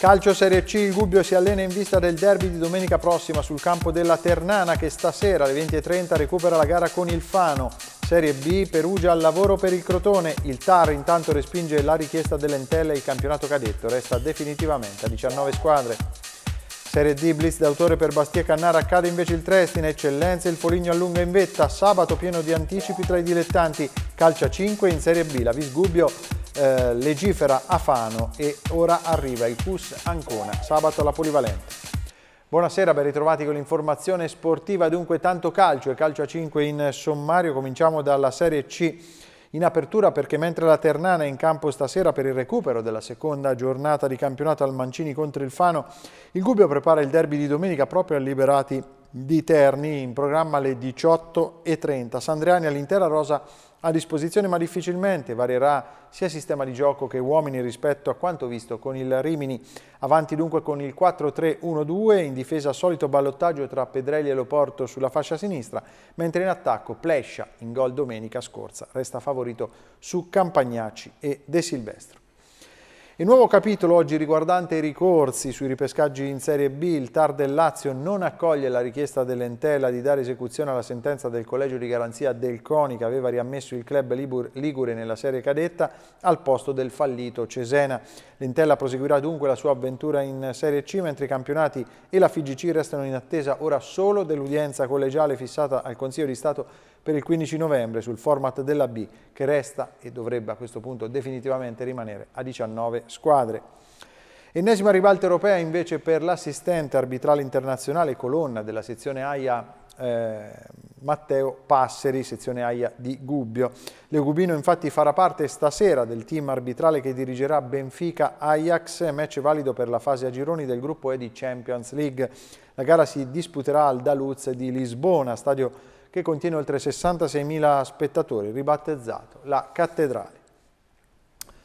Calcio Serie C, il Gubbio si allena in vista del derby di domenica prossima sul campo della Ternana che stasera alle 20.30 recupera la gara con il Fano. Serie B, Perugia al lavoro per il Crotone, il TAR intanto respinge la richiesta dell'Entella e il campionato cadetto resta definitivamente a 19 squadre. Serie D, blitz d'autore per Bastia Cannara, accade invece il Tresti in eccellenza, il Foligno allunga in vetta, sabato pieno di anticipi tra i dilettanti, calcia 5 in Serie B, la Visgubbio eh, legifera a Fano e ora arriva il CUS Ancona, sabato alla Polivalente. Buonasera, ben ritrovati con l'informazione sportiva, dunque tanto calcio e calcio a 5 in sommario, cominciamo dalla Serie C in apertura perché mentre la Ternana è in campo stasera per il recupero della seconda giornata di campionato al Mancini contro il Fano, il Gubbio prepara il derby di domenica proprio a Liberati di Terni in programma alle 18.30. Sandriani all'intera rosa a disposizione ma difficilmente varierà sia sistema di gioco che uomini rispetto a quanto visto con il Rimini. Avanti dunque con il 4-3-1-2, in difesa solito ballottaggio tra Pedrelli e Loporto sulla fascia sinistra, mentre in attacco Plescia in gol domenica scorsa resta favorito su Campagnacci e De Silvestro. Il nuovo capitolo oggi riguardante i ricorsi sui ripescaggi in Serie B, il TAR del Lazio non accoglie la richiesta dell'Entella di dare esecuzione alla sentenza del Collegio di Garanzia del CONI che aveva riammesso il club Ligure nella Serie Cadetta al posto del fallito Cesena. L'Entella proseguirà dunque la sua avventura in Serie C mentre i campionati e la FIGC restano in attesa ora solo dell'udienza collegiale fissata al Consiglio di Stato per il 15 novembre sul format della B che resta e dovrebbe a questo punto definitivamente rimanere a 19 squadre. Ennesima ribalta europea invece per l'assistente arbitrale internazionale colonna della sezione AIA eh, Matteo Passeri, sezione AIA di Gubbio. Leugubino infatti farà parte stasera del team arbitrale che dirigerà Benfica-Ajax, match valido per la fase a gironi del gruppo E di Champions League. La gara si disputerà al Daluz di Lisbona, stadio che contiene oltre 66.000 spettatori, ribattezzato la Cattedrale.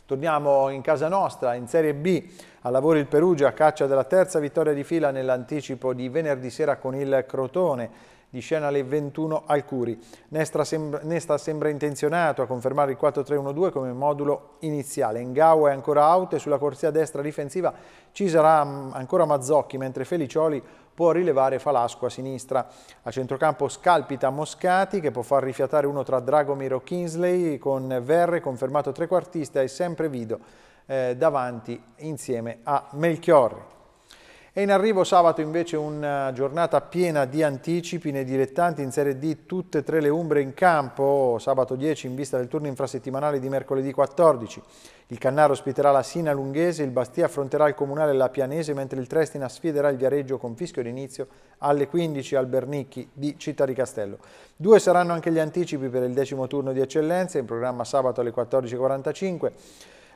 Torniamo in casa nostra, in Serie B, a lavoro il Perugia, a caccia della terza vittoria di fila nell'anticipo di venerdì sera con il Crotone di scena alle 21 al Curi. Nesta sembra, Nesta sembra intenzionato a confermare il 4-3-1-2 come modulo iniziale. Ngao è ancora out e sulla corsia destra difensiva ci sarà mm, ancora Mazzocchi, mentre Felicioli può rilevare Falasco a sinistra. A centrocampo scalpita Moscati che può far rifiatare uno tra Dragomiro Kingsley con Verre, confermato trequartista e sempre Vido eh, davanti insieme a Melchiorri. E in arrivo sabato invece una giornata piena di anticipi nei dilettanti in Serie D, tutte e tre le Umbre in campo, sabato 10 in vista del turno infrasettimanale di mercoledì 14. Il Cannaro ospiterà la Sina Lunghese, il Bastia affronterà il Comunale e la Pianese, mentre il Trestina sfiderà il Viareggio con fischio d'inizio alle 15 al Bernicchi di Città di Castello. Due saranno anche gli anticipi per il decimo turno di eccellenza, in programma sabato alle 14.45.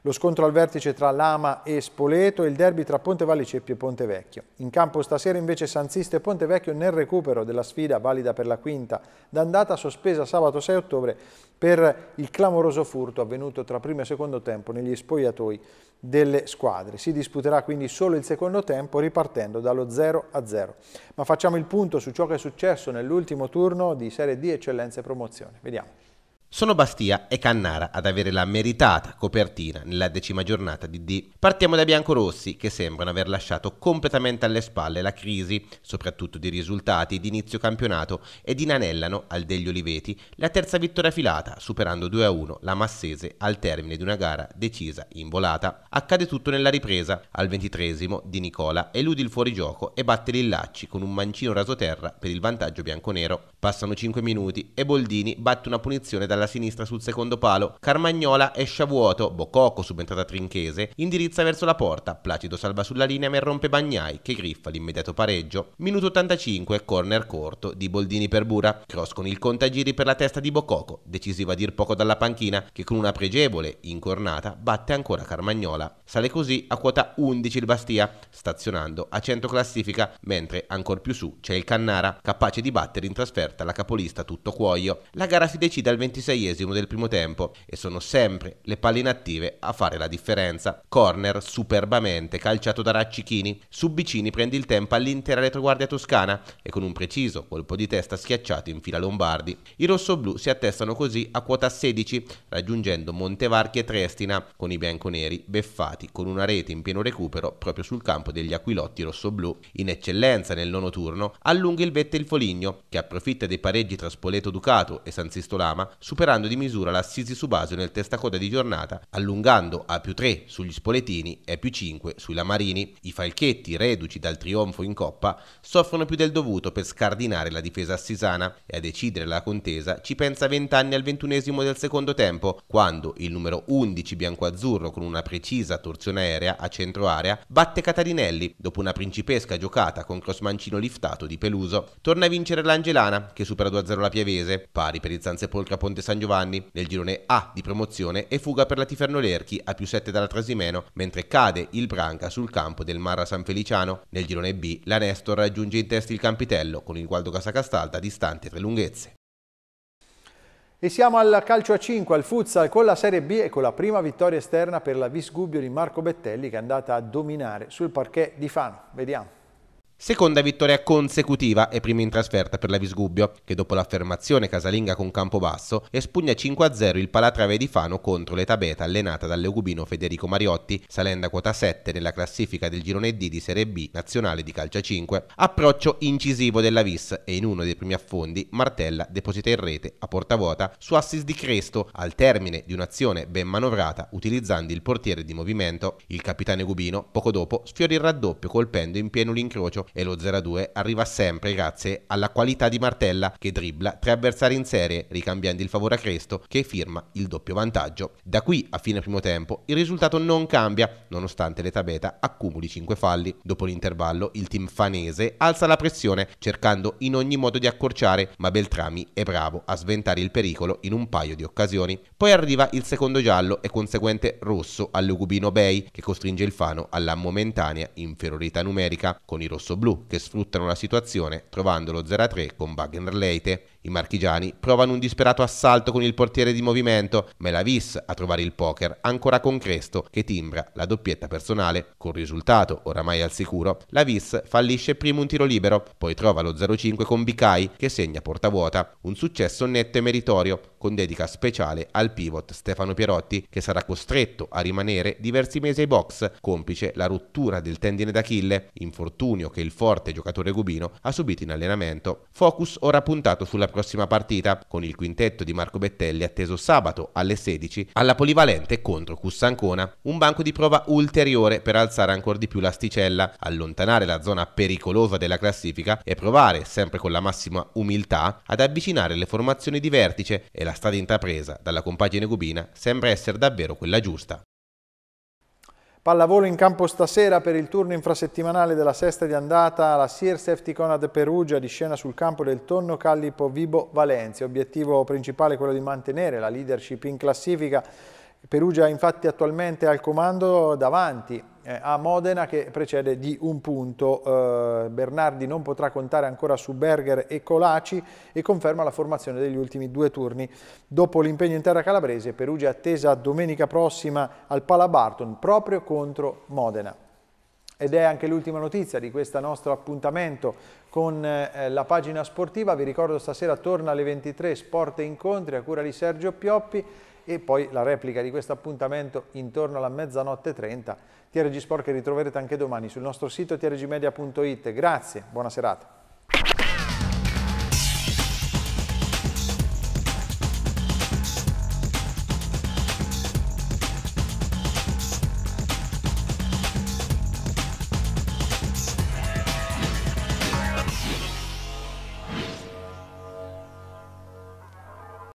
Lo scontro al vertice tra Lama e Spoleto e il derby tra Ponte Valliceppi e Ponte Vecchio. In campo stasera invece Sanzisto e Ponte Vecchio nel recupero della sfida valida per la quinta d'andata sospesa sabato 6 ottobre per il clamoroso furto avvenuto tra primo e secondo tempo negli spogliatoi delle squadre. Si disputerà quindi solo il secondo tempo ripartendo dallo 0 a 0. Ma facciamo il punto su ciò che è successo nell'ultimo turno di Serie D Eccellenza e Promozione. Vediamo. Sono Bastia e Cannara ad avere la meritata copertina nella decima giornata di D. Partiamo dai biancorossi che sembrano aver lasciato completamente alle spalle la crisi, soprattutto di risultati di inizio campionato, ed inanellano al degli Oliveti la terza vittoria filata, superando 2-1 la Massese al termine di una gara decisa in volata. Accade tutto nella ripresa. Al ventitresimo Di Nicola eludi il fuorigioco e batte Lillacci con un mancino rasoterra per il vantaggio bianconero. Passano 5 minuti e Boldini batte una punizione dalla da sinistra sul secondo palo. Carmagnola esce a vuoto, Bococco, subentrata Trinchese, indirizza verso la porta, Placido salva sulla linea ma rompe Bagnai, che griffa l'immediato pareggio. Minuto 85, corner corto di Boldini per Bura, cross con il contagiri per la testa di Bococco, decisiva a dir poco dalla panchina, che con una pregevole incornata batte ancora Carmagnola. Sale così a quota 11 il Bastia, stazionando a centro classifica, mentre ancora più su c'è il Cannara, capace di battere in trasferta la capolista tutto cuoio. La gara si decide al 26 26esimo del primo tempo e sono sempre le palle inattive a fare la differenza. Corner superbamente calciato da Raccichini. Subicini prende il tempo all'intera retroguardia toscana e con un preciso colpo di testa schiacciato in fila Lombardi. I rossoblù si attestano così a quota 16, raggiungendo Montevarchi e Trestina con i bianconeri beffati con una rete in pieno recupero proprio sul campo degli Aquilotti rossoblù. In eccellenza nel nono turno allunga il vette il Foligno che approfitta dei pareggi tra Spoleto Ducato e San Sistolama, superando di misura l'assisi su base nel testacoda di giornata, allungando a più 3 sugli Spoletini e più 5 sui Lamarini. I Falchetti, reduci dal trionfo in Coppa, soffrono più del dovuto per scardinare la difesa assisana e a decidere la contesa ci pensa Vent'anni al ventunesimo del secondo tempo, quando il numero 11 biancoazzurro con una precisa torsione aerea a centro area batte Catarinelli dopo una principesca giocata con cross mancino liftato di Peluso. Torna a vincere l'Angelana che supera 2-0 la Piavese, pari per il San Sepolcro a Ponte San Giovanni nel girone A di promozione e fuga per la Tiferno Lerchi a più 7 dalla Trasimeno, mentre cade il Branca sul campo del Marra San Feliciano. Nel girone B la Nestor raggiunge in testa il Campitello con il Gualdo Casacastalta distante tre lunghezze. E siamo al calcio a 5, al futsal con la Serie B e con la prima vittoria esterna per la Visgubbio di Marco Bettelli che è andata a dominare sul parquet di Fano. Vediamo. Seconda vittoria consecutiva e prima in trasferta per la Visgubbio, che dopo l'affermazione casalinga con Campobasso espugna 5-0 il Palatrave di Fano contro l'età beta allenata dall'eugubino Federico Mariotti, salendo a quota 7 nella classifica del girone D di Serie B nazionale di calcia 5. Approccio incisivo della Vis e in uno dei primi affondi Martella deposita in rete a porta vuota su assist di Cresto al termine di un'azione ben manovrata utilizzando il portiere di movimento. Il capitano eugubino poco dopo sfiora il raddoppio colpendo in pieno l'incrocio e lo 0-2 arriva sempre grazie alla qualità di Martella che dribbla tre avversari in serie ricambiando il favore a Cresto che firma il doppio vantaggio. Da qui a fine primo tempo il risultato non cambia nonostante l'età beta accumuli 5 falli. Dopo l'intervallo il team fanese alza la pressione cercando in ogni modo di accorciare ma Beltrami è bravo a sventare il pericolo in un paio di occasioni. Poi arriva il secondo giallo e conseguente rosso all'Ugubino Bay che costringe il Fano alla momentanea inferiorità numerica con i rosso blu che sfruttano la situazione trovando lo 0-3 con Wagner Leite. I marchigiani provano un disperato assalto con il portiere di movimento, ma è la Vis a trovare il poker ancora con Cresto che timbra la doppietta personale. Con risultato oramai al sicuro, la Vis fallisce prima un tiro libero, poi trova lo 0-5 con Bicai che segna porta vuota. Un successo netto e meritorio con dedica speciale al pivot Stefano Pierotti, che sarà costretto a rimanere diversi mesi ai box, complice la rottura del tendine d'Achille, infortunio che il forte giocatore Gubino ha subito in allenamento. Focus ora puntato sulla prossima partita, con il quintetto di Marco Bettelli atteso sabato alle 16 alla polivalente contro Cussancona, un banco di prova ulteriore per alzare ancora di più l'asticella, allontanare la zona pericolosa della classifica e provare, sempre con la massima umiltà, ad avvicinare le formazioni di vertice e la strada intrapresa dalla compagine cubina sembra essere davvero quella giusta. Pallavolo in campo stasera per il turno infrasettimanale della sesta di andata la Sears Safety Conad Perugia di scena sul campo del Tonno Callipo Vibo Valencia. Obiettivo principale è quello di mantenere la leadership in classifica. Perugia infatti attualmente al comando davanti eh, a Modena che precede di un punto. Eh, Bernardi non potrà contare ancora su Berger e Colaci e conferma la formazione degli ultimi due turni. Dopo l'impegno in terra calabrese, Perugia è attesa domenica prossima al Palabarton proprio contro Modena. Ed è anche l'ultima notizia di questo nostro appuntamento con eh, la pagina sportiva. Vi ricordo stasera torna alle 23 Sport e Incontri a cura di Sergio Pioppi e poi la replica di questo appuntamento intorno alla mezzanotte 30. TRG Sport che ritroverete anche domani sul nostro sito trgmedia.it. Grazie, buona serata.